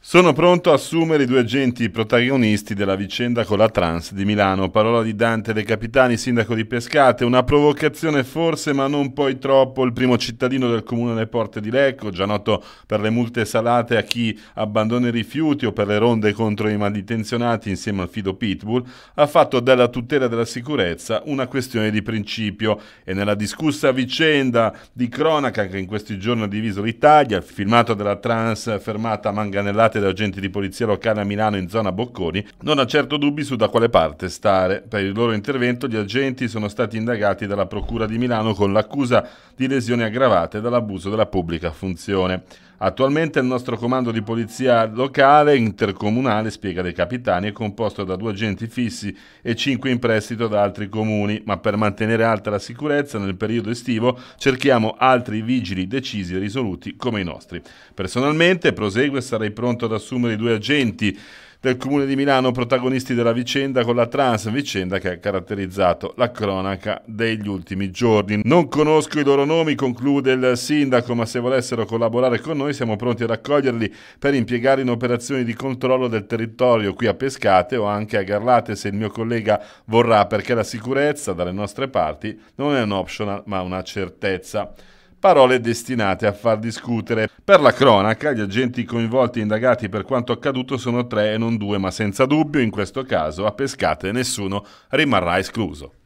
Sono pronto a assumere i due agenti protagonisti della vicenda con la trans di Milano. Parola di Dante De Capitani, sindaco di Pescate. Una provocazione forse, ma non poi troppo. Il primo cittadino del comune alle porte di Lecco, già noto per le multe salate a chi abbandona i rifiuti o per le ronde contro i malintenzionati insieme al fido Pitbull, ha fatto della tutela della sicurezza una questione di principio. E nella discussa vicenda di cronaca che in questi giorni ha diviso l'Italia, il filmato della trans fermata a Manganellata sbarrate da agenti di polizia locale a Milano in zona Bocconi, non ha certo dubbi su da quale parte stare. Per il loro intervento gli agenti sono stati indagati dalla Procura di Milano con l'accusa di lesioni aggravate dall'abuso della pubblica funzione. Attualmente il nostro comando di polizia locale intercomunale, spiega dei capitani, è composto da due agenti fissi e cinque in prestito da altri comuni, ma per mantenere alta la sicurezza nel periodo estivo cerchiamo altri vigili decisi e risoluti come i nostri. Personalmente, prosegue, sarei pronto ad assumere i due agenti del Comune di Milano, protagonisti della vicenda con la trans, vicenda che ha caratterizzato la cronaca degli ultimi giorni. Non conosco i loro nomi, conclude il sindaco, ma se volessero collaborare con noi siamo pronti ad accoglierli per impiegare in operazioni di controllo del territorio qui a Pescate o anche a Garlate se il mio collega vorrà, perché la sicurezza dalle nostre parti non è un optional ma una certezza parole destinate a far discutere. Per la cronaca, gli agenti coinvolti e indagati per quanto accaduto sono tre e non due, ma senza dubbio in questo caso a pescate nessuno rimarrà escluso.